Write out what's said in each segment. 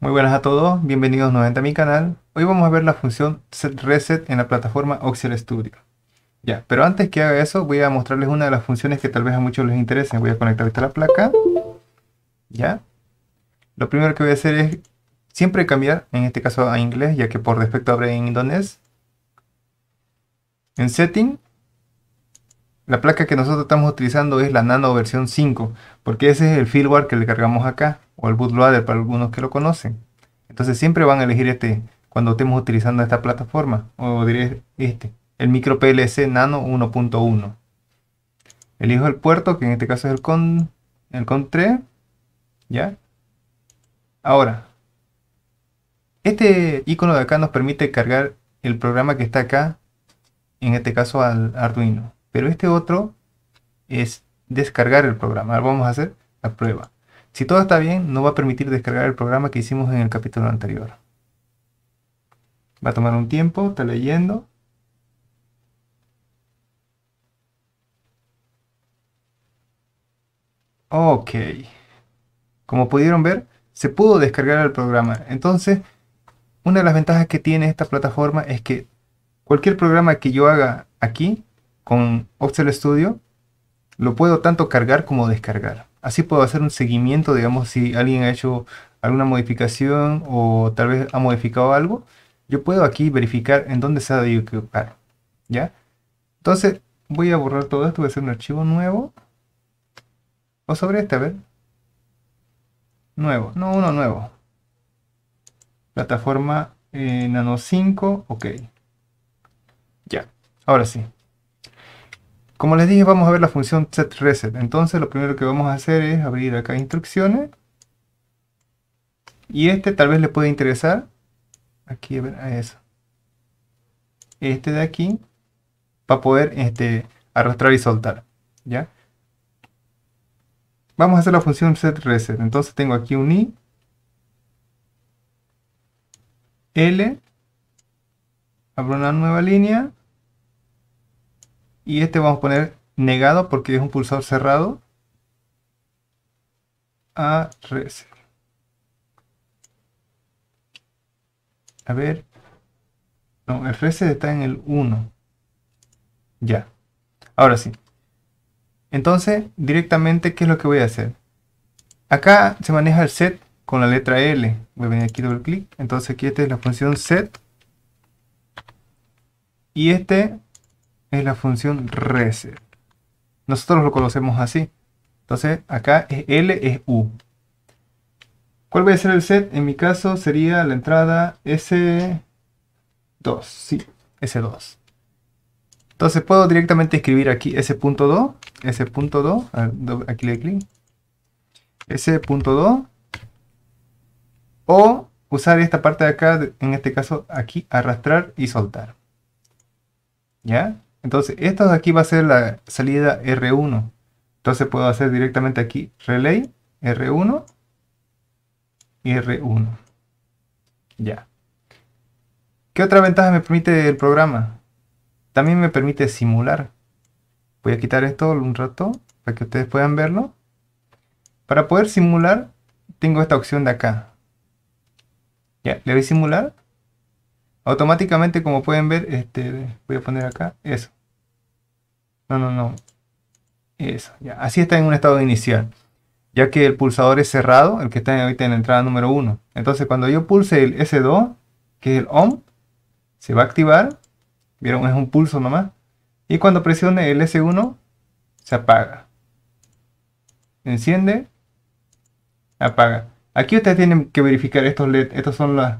Muy buenas a todos, bienvenidos nuevamente a mi canal. Hoy vamos a ver la función set reset en la plataforma Oxel Studio. Ya, pero antes que haga eso voy a mostrarles una de las funciones que tal vez a muchos les interesen. Voy a conectar esta la placa. Ya. Lo primero que voy a hacer es siempre cambiar, en este caso a inglés, ya que por defecto abre en indonés. En setting la placa que nosotros estamos utilizando es la Nano versión 5, porque ese es el firmware que le cargamos acá, o el bootloader para algunos que lo conocen. Entonces siempre van a elegir este cuando estemos utilizando esta plataforma, o diré este, el micro PLC Nano 1.1. Elijo el puerto, que en este caso es el CON, el CON 3, ¿ya? Ahora, este icono de acá nos permite cargar el programa que está acá, en este caso al Arduino. Pero este otro es descargar el programa. Ahora vamos a hacer la prueba. Si todo está bien, no va a permitir descargar el programa que hicimos en el capítulo anterior. Va a tomar un tiempo, está leyendo. Ok. Como pudieron ver, se pudo descargar el programa. Entonces, una de las ventajas que tiene esta plataforma es que cualquier programa que yo haga aquí con Oxel Studio lo puedo tanto cargar como descargar. Así puedo hacer un seguimiento, digamos, si alguien ha hecho alguna modificación o tal vez ha modificado algo, yo puedo aquí verificar en dónde se ha de ocupar, ¿ya? Entonces, voy a borrar todo esto, voy a hacer un archivo nuevo. O sobre este, a ver. Nuevo, no, uno nuevo. Plataforma eh, Nano 5, ok. Ya, ahora sí. Como les dije, vamos a ver la función setReset. Entonces, lo primero que vamos a hacer es abrir acá instrucciones. Y este tal vez le puede interesar. Aquí, a ver, a eso. Este de aquí. Para poder este, arrastrar y soltar. ¿Ya? Vamos a hacer la función setReset. Entonces tengo aquí un i. L. Abro una nueva línea. Y este vamos a poner negado porque es un pulsador cerrado. A reset. A ver. No, el reset está en el 1. Ya. Ahora sí. Entonces, directamente, ¿qué es lo que voy a hacer? Acá se maneja el set con la letra L. Voy a venir aquí doble clic. Entonces aquí esta es la función set. Y este es la función reset. Nosotros lo conocemos así. Entonces acá es L es U. ¿Cuál va a ser el set? En mi caso sería la entrada S2. Sí, S2. Entonces puedo directamente escribir aquí S.2, S.2, aquí le clic, S.2, o usar esta parte de acá, en este caso aquí, arrastrar y soltar. ¿Ya? Entonces, esto de aquí va a ser la salida R1. Entonces puedo hacer directamente aquí relay R1 R1. Ya. ¿Qué otra ventaja me permite el programa? También me permite simular. Voy a quitar esto un rato para que ustedes puedan verlo. Para poder simular, tengo esta opción de acá. Ya, le doy simular automáticamente como pueden ver este voy a poner acá eso no, no, no. Eso, ya. Así está en un estado inicial. Ya que el pulsador es cerrado, el que está ahorita en la entrada número 1. Entonces cuando yo pulse el S2, que es el ON, se va a activar. Vieron, es un pulso nomás. Y cuando presione el S1, se apaga. Enciende, apaga. Aquí ustedes tienen que verificar estos LED. Estos son las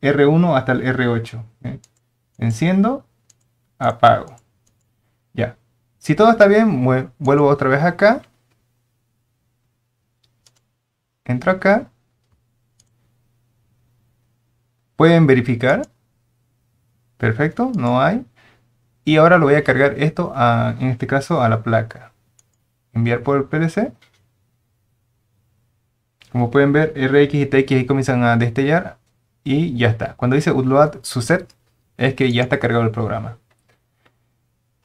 R1 hasta el R8. ¿eh? Enciendo, apago. Ya. Si todo está bien, vuelvo otra vez acá. Entro acá. Pueden verificar. Perfecto, no hay. Y ahora lo voy a cargar esto, en este caso, a la placa. Enviar por el PLC. Como pueden ver, RX y TX ahí comienzan a destellar. Y ya está. Cuando dice upload suset, es que ya está cargado el programa.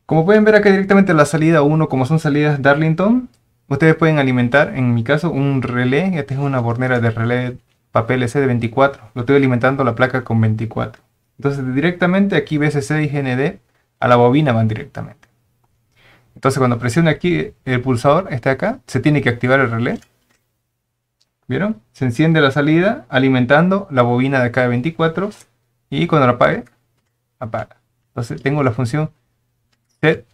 Como pueden ver acá directamente la salida 1, como son salidas Darlington, ustedes pueden alimentar, en mi caso, un relé. Esta es una bornera de relé papel EC de 24. Lo estoy alimentando la placa con 24. Entonces directamente aquí BCC y GND a la bobina van directamente. Entonces cuando presione aquí el pulsador, este acá, se tiene que activar el relé. ¿Vieron? Se enciende la salida alimentando la bobina de acá de 24 y cuando la apague, apaga. Entonces tengo la función de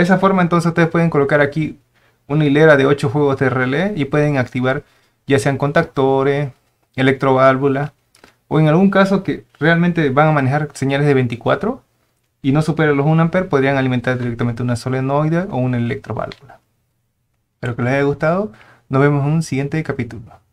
esa forma entonces ustedes pueden colocar aquí una hilera de 8 juegos de relé y pueden activar ya sean contactores, electroválvulas o en algún caso que realmente van a manejar señales de 24 y no superan los 1 A podrían alimentar directamente una solenoide o una electroválvula. Espero que les haya gustado. Nos vemos en un siguiente capítulo.